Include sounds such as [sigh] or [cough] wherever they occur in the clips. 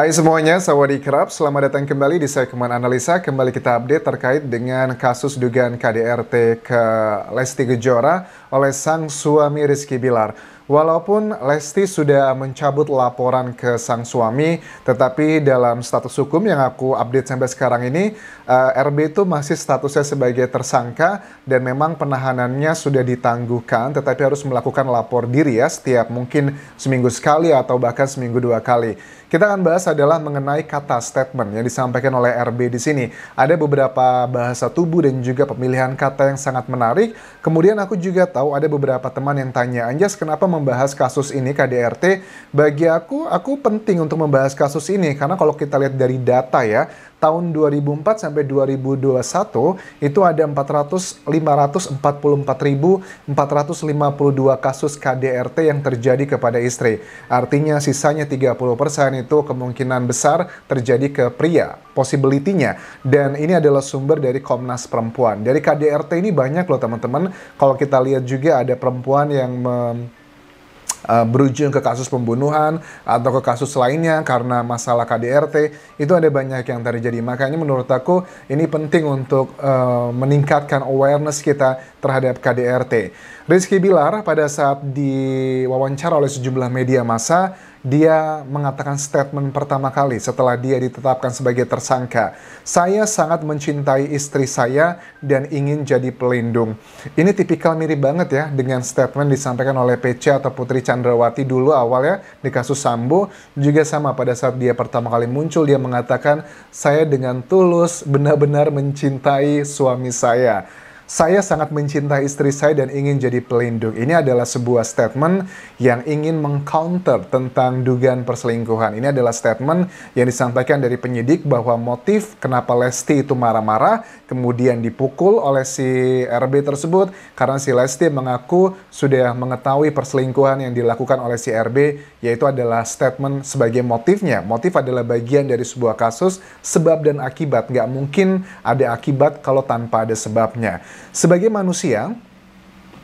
Hai semuanya, Sawadi Krab. Selamat datang kembali di segmen analisa. Kembali kita update terkait dengan kasus dugaan KDRT ke Lesti gejora oleh sang suami Rizky Bilar. Walaupun Lesti sudah mencabut laporan ke sang suami, tetapi dalam status hukum yang aku update sampai sekarang ini, uh, eh, RB itu masih statusnya sebagai tersangka dan memang penahanannya sudah ditangguhkan, tetapi harus melakukan lapor diri ya setiap mungkin seminggu sekali atau bahkan seminggu dua kali. Kita akan bahas adalah mengenai kata statement yang disampaikan oleh RB di sini. Ada beberapa bahasa tubuh dan juga pemilihan kata yang sangat menarik. Kemudian aku juga tahu ada beberapa teman yang tanya, Anjas kenapa membahas kasus ini KDRT, bagi aku, aku penting untuk membahas kasus ini karena kalau kita lihat dari data ya, tahun 2004 sampai 2021 itu ada 400 544.452 kasus KDRT yang terjadi kepada istri. Artinya sisanya 30% itu kemungkinan besar terjadi ke pria, possibility-nya. Dan ini adalah sumber dari Komnas Perempuan. Dari KDRT ini banyak loh teman-teman. Kalau kita lihat juga ada perempuan yang uh, berujung ke kasus pembunuhan atau ke kasus lainnya karena masalah KDRT itu ada banyak yang terjadi makanya menurut aku ini penting untuk uh, meningkatkan awareness kita terhadap KDRT. Rizky Bilar pada saat diwawancara oleh sejumlah media massa dia mengatakan statement pertama kali setelah dia ditetapkan sebagai tersangka. Saya sangat mencintai istri saya dan ingin jadi pelindung. Ini tipikal mirip banget ya dengan statement disampaikan oleh PC atau Putri Chandrawati dulu awal ya di kasus Sambo. Juga sama pada saat dia pertama kali muncul dia mengatakan saya dengan tulus benar-benar mencintai suami saya. Saya sangat mencintai istri saya dan ingin jadi pelindung. Ini adalah sebuah statement yang ingin mengcounter tentang dugaan perselingkuhan. Ini adalah statement yang disampaikan dari penyidik bahwa motif kenapa Lesti itu marah-marah, kemudian dipukul oleh si RB tersebut karena si Lesti mengaku sudah mengetahui perselingkuhan yang dilakukan oleh si RB, yaitu adalah statement sebagai motifnya. Motif adalah bagian dari sebuah kasus, sebab dan akibat. Nggak mungkin ada akibat kalau tanpa ada sebabnya. Sebagai manusia,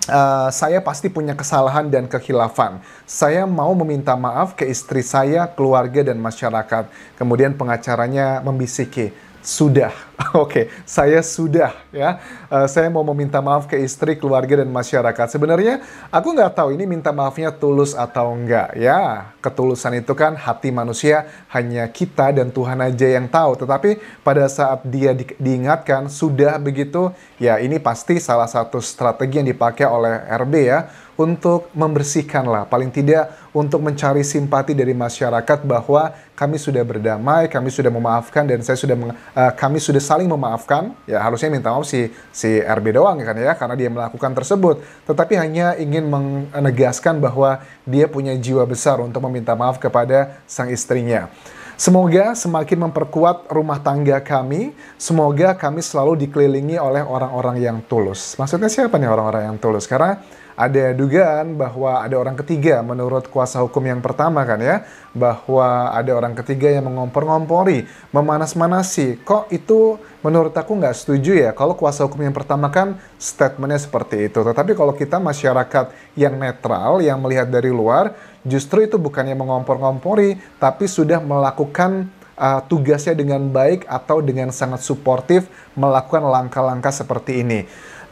Uh, saya pasti punya kesalahan dan kekhilafan. Saya mau meminta maaf ke istri saya, keluarga, dan masyarakat. Kemudian pengacaranya membisiki, sudah. [laughs] Oke, okay, saya sudah ya. Uh, saya mau meminta maaf ke istri, keluarga dan masyarakat. Sebenarnya aku nggak tahu ini minta maafnya tulus atau enggak ya. Ketulusan itu kan hati manusia hanya kita dan Tuhan aja yang tahu. Tetapi pada saat dia di, diingatkan sudah begitu, ya ini pasti salah satu strategi yang dipakai oleh RB ya untuk membersihkan lah, paling tidak untuk mencari simpati dari masyarakat bahwa kami sudah berdamai, kami sudah memaafkan dan saya sudah uh, kami sudah saling memaafkan. Ya harusnya minta maaf si si RB doang kan ya karena dia melakukan tersebut. Tetapi hanya ingin menegaskan bahwa dia punya jiwa besar untuk meminta maaf kepada sang istrinya. Semoga semakin memperkuat rumah tangga kami. Semoga kami selalu dikelilingi oleh orang-orang yang tulus. Maksudnya siapa nih orang-orang yang tulus? Karena ada dugaan bahwa ada orang ketiga menurut kuasa hukum yang pertama kan ya bahwa ada orang ketiga yang mengompor-ngompori memanas-manasi kok itu menurut aku nggak setuju ya kalau kuasa hukum yang pertama kan statementnya seperti itu tetapi kalau kita masyarakat yang netral yang melihat dari luar justru itu bukannya mengompor-ngompori tapi sudah melakukan uh, tugasnya dengan baik atau dengan sangat suportif melakukan langkah-langkah seperti ini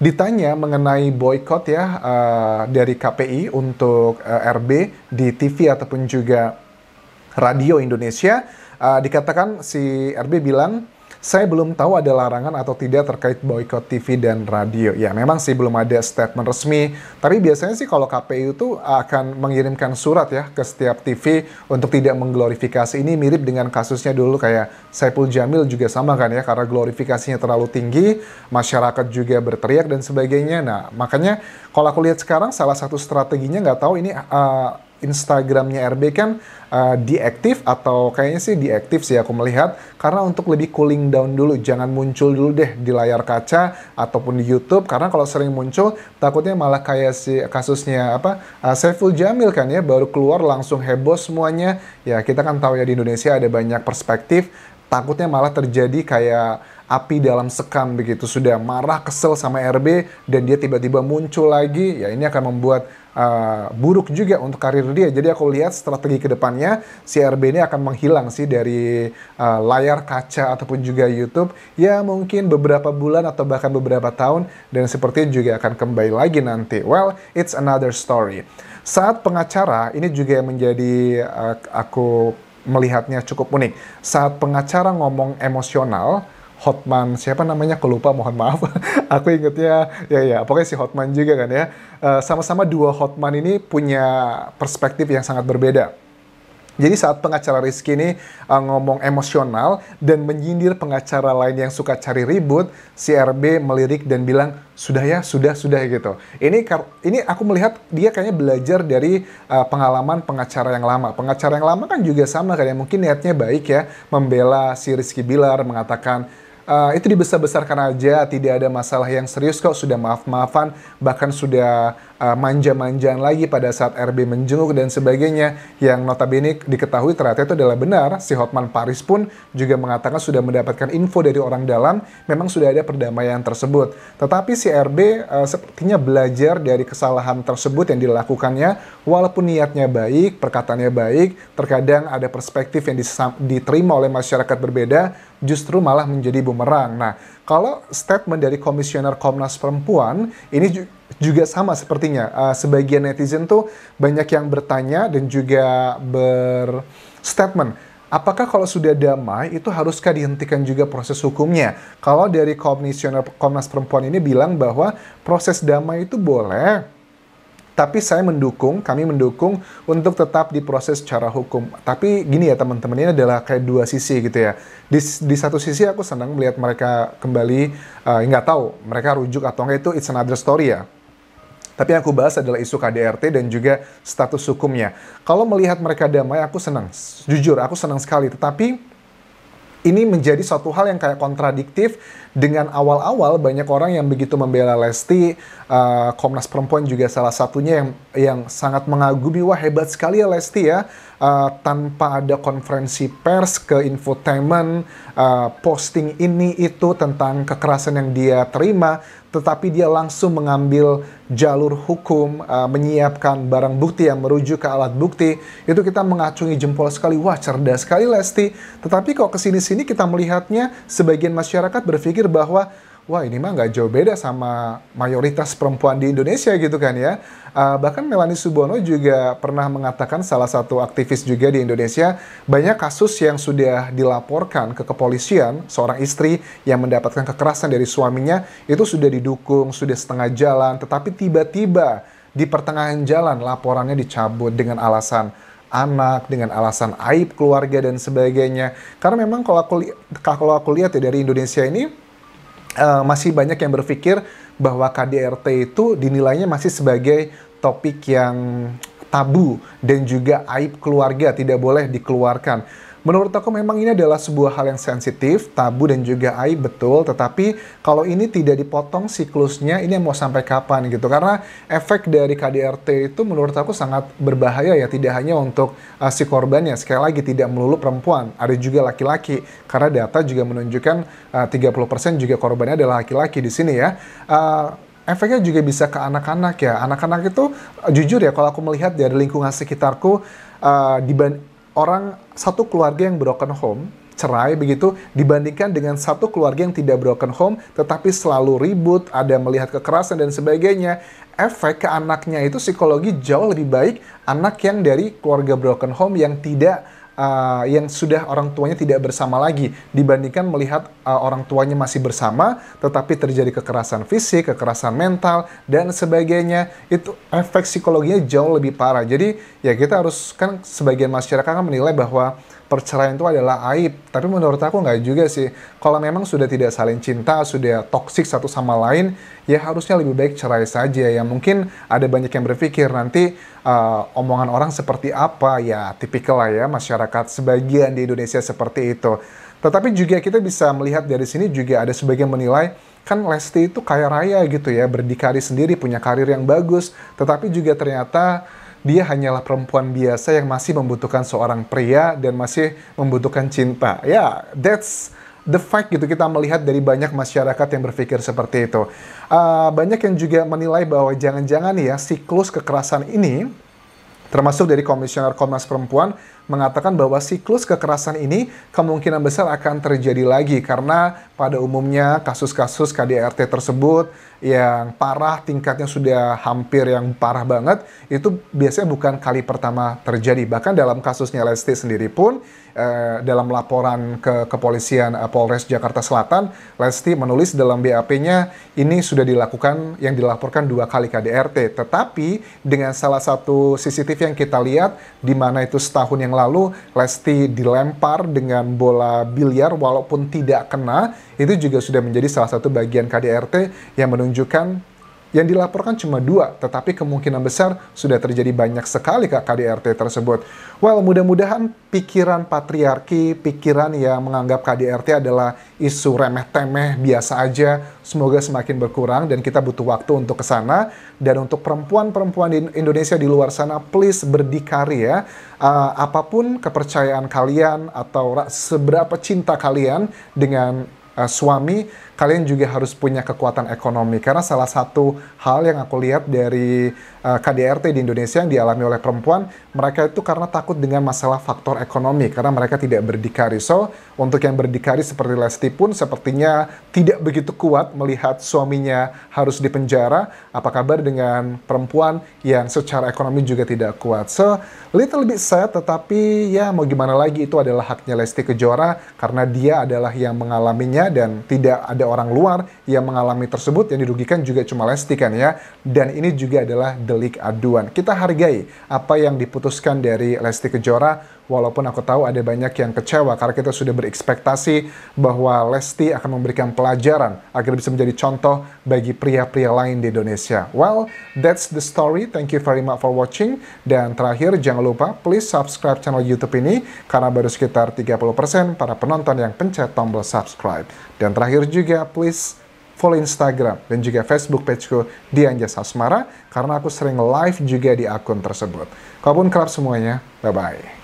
Ditanya mengenai boykot ya uh, dari KPI untuk uh, eh, RB di TV ataupun juga radio Indonesia, uh, dikatakan si RB bilang saya belum tahu ada larangan atau tidak terkait boykot TV dan radio. Ya, memang sih belum ada statement resmi. Tapi biasanya sih kalau KPU itu akan mengirimkan surat ya ke setiap TV untuk tidak mengglorifikasi. Ini mirip dengan kasusnya dulu kayak Saipul Jamil juga sama kan ya, karena glorifikasinya terlalu tinggi, masyarakat juga berteriak dan sebagainya. Nah, makanya kalau aku lihat sekarang salah satu strateginya nggak tahu ini uh, Instagramnya RB kan uh, diaktif atau kayaknya sih diaktif sih aku melihat karena untuk lebih cooling down dulu jangan muncul dulu deh di layar kaca ataupun di YouTube karena kalau sering muncul takutnya malah kayak si kasusnya apa uh, Saiful Jamil kan ya baru keluar langsung heboh semuanya ya kita kan tahu ya di Indonesia ada banyak perspektif takutnya malah terjadi kayak api dalam sekam begitu sudah marah kesel sama RB dan dia tiba-tiba muncul lagi ya ini akan membuat uh, buruk juga untuk karir dia jadi aku lihat strategi kedepannya si RB ini akan menghilang sih dari uh, layar kaca ataupun juga YouTube ya mungkin beberapa bulan atau bahkan beberapa tahun dan sepertinya juga akan kembali lagi nanti well it's another story saat pengacara ini juga yang menjadi uh, aku melihatnya cukup unik saat pengacara ngomong emosional Hotman siapa namanya aku lupa mohon maaf [laughs] aku ingetnya ya ya pokoknya si Hotman juga kan ya eh, sama-sama uh, dua Hotman ini punya perspektif yang sangat berbeda jadi saat pengacara Rizky ini uh, ngomong emosional dan menyindir pengacara lain yang suka cari ribut, si RB melirik dan bilang sudah ya, sudah sudah gitu. Ini ini aku melihat dia kayaknya belajar dari uh, pengalaman pengacara yang lama. Pengacara yang lama kan juga sama kayaknya mungkin niatnya baik ya, membela si Rizky Bilar mengatakan Uh, itu dibesar-besarkan aja, tidak ada masalah yang serius kok, sudah maaf-maafan, bahkan sudah uh, manja-manjaan lagi pada saat RB menjenguk dan sebagainya yang notabene diketahui ternyata itu adalah benar. Si Hotman Paris pun juga mengatakan sudah mendapatkan info dari orang dalam memang sudah ada perdamaian tersebut. Tetapi si RB uh, eh, sepertinya belajar dari kesalahan tersebut yang dilakukannya walaupun niatnya baik, perkataannya baik, terkadang ada perspektif yang diterima oleh masyarakat berbeda justru malah menjadi bumerang. Nah, kalau statement dari Komisioner Komnas Perempuan ini juga sama sepertinya. Uh, sebagian netizen tuh banyak yang bertanya dan juga berstatement. Apakah kalau sudah damai itu haruskah dihentikan juga proses hukumnya? Kalau dari Komisioner Komnas Perempuan ini bilang bahwa proses damai itu boleh, tapi saya mendukung, kami mendukung untuk tetap diproses secara hukum. Tapi gini ya teman-teman, ini adalah kayak dua sisi gitu ya. Di, di satu sisi aku senang melihat mereka kembali, uh, tahu mereka rujuk atau nggak itu it's another story ya. Tapi yang aku bahas adalah isu KDRT dan juga status hukumnya. Kalau melihat mereka damai, aku senang. Jujur, aku senang sekali. Tetapi ini menjadi suatu hal yang kayak kontradiktif dengan awal-awal banyak orang yang begitu membela Lesti, uh, Komnas Perempuan juga salah satunya yang yang sangat mengagumi wah hebat sekali ya Lesti ya. Uh, tanpa ada konferensi pers ke infotainment, uh, posting ini itu tentang kekerasan yang dia terima, tetapi dia langsung mengambil jalur hukum, uh, menyiapkan barang bukti yang merujuk ke alat bukti. Itu kita mengacungi jempol sekali, wah cerdas sekali Lesti. Tetapi kok kesini-sini kita melihatnya sebagian masyarakat berpikir berpikir bahwa wah ini mah nggak jauh beda sama mayoritas perempuan di Indonesia gitu kan ya. Uh, bahkan Melani Subono juga pernah mengatakan salah satu aktivis juga di Indonesia banyak kasus yang sudah dilaporkan ke kepolisian seorang istri yang mendapatkan kekerasan dari suaminya itu sudah didukung sudah setengah jalan tetapi tiba-tiba di pertengahan jalan laporannya dicabut dengan alasan anak dengan alasan aib keluarga dan sebagainya karena memang kalau aku kalau aku lihat ya dari Indonesia ini uh, masih banyak yang berpikir bahwa KDRT itu dinilainya masih sebagai topik yang tabu dan juga aib keluarga tidak boleh dikeluarkan. Menurut aku memang ini adalah sebuah hal yang sensitif, tabu dan juga aib betul, tetapi kalau ini tidak dipotong siklusnya ini mau sampai kapan gitu. Karena efek dari KDRT itu menurut aku sangat berbahaya ya, tidak hanya untuk uh, si korbannya. Sekali lagi tidak melulu perempuan, ada juga laki-laki. Karena data juga menunjukkan eh, uh, 30% juga korbannya adalah laki-laki di sini ya. Uh, efeknya juga bisa ke anak-anak ya. Anak-anak itu jujur ya kalau aku melihat ya, dari lingkungan sekitarku uh, orang satu keluarga yang broken home cerai begitu dibandingkan dengan satu keluarga yang tidak broken home tetapi selalu ribut, ada melihat kekerasan dan sebagainya. Efek ke anaknya itu psikologi jauh lebih baik anak yang dari keluarga broken home yang tidak uh, yang sudah orang tuanya tidak bersama lagi dibandingkan melihat uh, orang tuanya masih bersama tetapi terjadi kekerasan fisik, kekerasan mental dan sebagainya itu efek psikologinya jauh lebih parah. Jadi ya kita harus kan sebagian masyarakat kan menilai bahwa perceraian itu adalah aib. Tapi menurut aku nggak juga sih. Kalau memang sudah tidak saling cinta, sudah toksik satu sama lain, ya harusnya lebih baik cerai saja ya mungkin ada banyak yang berpikir nanti uh, omongan orang seperti apa ya tipikal lah ya masyarakat sebagian di Indonesia seperti itu tetapi juga kita bisa melihat dari sini juga ada sebagian menilai kan Lesti itu kaya raya gitu ya berdikari sendiri punya karir yang bagus tetapi juga ternyata dia hanyalah perempuan biasa yang masih membutuhkan seorang pria dan masih membutuhkan cinta. Ya, yeah, that's the fact gitu kita melihat dari banyak masyarakat yang berpikir seperti itu. Uh, banyak yang juga menilai bahwa jangan-jangan ya siklus kekerasan ini termasuk dari komisioner Komnas Perempuan mengatakan bahwa siklus kekerasan ini kemungkinan besar akan terjadi lagi karena pada umumnya kasus-kasus KDRT tersebut yang parah tingkatnya sudah hampir yang parah banget itu biasanya bukan kali pertama terjadi bahkan dalam kasusnya Lesti sendiri pun Eh, dalam laporan ke kepolisian eh, Polres Jakarta Selatan, Lesti menulis dalam BAP-nya ini sudah dilakukan yang dilaporkan dua kali KDRT. Tetapi dengan salah satu CCTV yang kita lihat di mana itu setahun yang lalu Lesti dilempar dengan bola biliar walaupun tidak kena, itu juga sudah menjadi salah satu bagian KDRT yang menunjukkan yang dilaporkan cuma dua, tetapi kemungkinan besar sudah terjadi banyak sekali ke KDRT tersebut. Well, mudah-mudahan pikiran patriarki, pikiran yang menganggap KDRT adalah isu remeh-temeh, biasa aja, semoga semakin berkurang dan kita butuh waktu untuk ke sana. Dan untuk perempuan-perempuan di Indonesia di luar sana, please berdikari ya. Uh, apapun kepercayaan kalian atau seberapa cinta kalian dengan uh, suami, kalian juga harus punya kekuatan ekonomi. Karena salah satu hal yang aku lihat dari Eh, KDRT di Indonesia yang dialami oleh perempuan, mereka itu karena takut dengan masalah faktor ekonomi karena mereka tidak berdikari. So, untuk yang berdikari seperti Lesti pun sepertinya tidak begitu kuat melihat suaminya harus dipenjara. Apa kabar dengan perempuan yang secara ekonomi juga tidak kuat? So, little bit sad tetapi ya mau gimana lagi itu adalah haknya Lesti Kejora karena dia adalah yang mengalaminya dan tidak ada orang luar yang mengalami tersebut yang dirugikan juga cuma Lesti kan ya. Dan ini juga adalah the delik aduan. Kita hargai apa yang diputuskan dari Lesti Kejora, walaupun aku tahu ada banyak yang kecewa karena kita sudah berekspektasi bahwa Lesti akan memberikan pelajaran agar bisa menjadi contoh bagi pria-pria lain di Indonesia. Well, that's the story. Thank you very much for watching. Dan terakhir, jangan lupa please subscribe channel YouTube ini karena baru sekitar 30% para penonton yang pencet tombol subscribe. Dan terakhir juga, please follow Instagram dan juga Facebook pageku di Anjas Asmara karena aku sering live juga di akun tersebut. Kau pun kerap semuanya. Bye-bye.